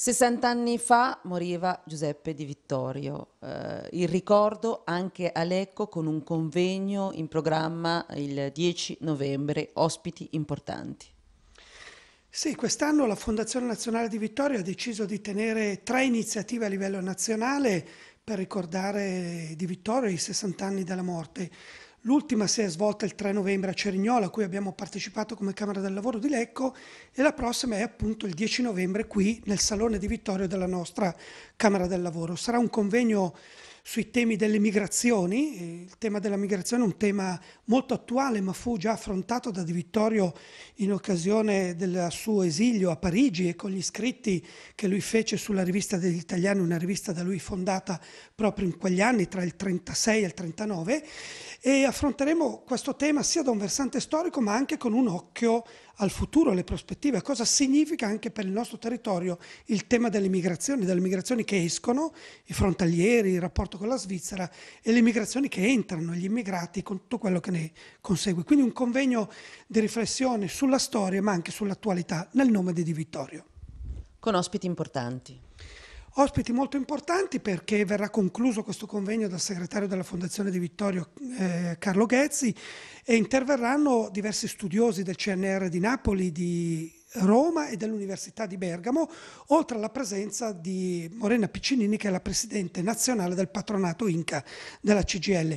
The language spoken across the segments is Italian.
60 anni fa moriva Giuseppe Di Vittorio, eh, il ricordo anche a Lecco con un convegno in programma il 10 novembre, ospiti importanti. Sì, quest'anno la Fondazione Nazionale Di Vittorio ha deciso di tenere tre iniziative a livello nazionale per ricordare Di Vittorio i 60 anni della morte. L'ultima si è svolta il 3 novembre a Cerignola, a cui abbiamo partecipato come Camera del Lavoro di Lecco, e la prossima è appunto il 10 novembre qui nel Salone di Vittorio della nostra Camera del Lavoro. Sarà un convegno sui temi delle migrazioni. Eh, il tema della migrazione è un tema molto attuale, ma fu già affrontato da Di Vittorio in occasione del suo esilio a Parigi e con gli scritti che lui fece sulla rivista degli italiani, una rivista da lui fondata proprio in quegli anni, tra il 36 e il 39. E affronteremo questo tema sia da un versante storico, ma anche con un occhio al futuro, alle prospettive, a cosa significa anche per il nostro territorio il tema delle migrazioni, delle migrazioni che escono, i frontalieri, il rapporto con la Svizzera e le migrazioni che entrano, gli immigrati, con tutto quello che ne consegue. Quindi un convegno di riflessione sulla storia ma anche sull'attualità nel nome di Di Vittorio. Con ospiti importanti. Ospiti molto importanti perché verrà concluso questo convegno dal segretario della Fondazione di Vittorio eh, Carlo Ghezzi e interverranno diversi studiosi del CNR di Napoli, di Roma e dell'Università di Bergamo, oltre alla presenza di Morena Piccinini che è la presidente nazionale del patronato Inca della CGL.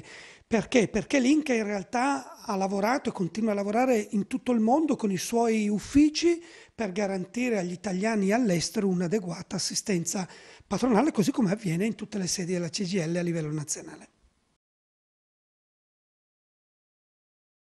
Perché? Perché l'Inca in realtà ha lavorato e continua a lavorare in tutto il mondo con i suoi uffici per garantire agli italiani all'estero un'adeguata assistenza patronale, così come avviene in tutte le sedi della CGL a livello nazionale.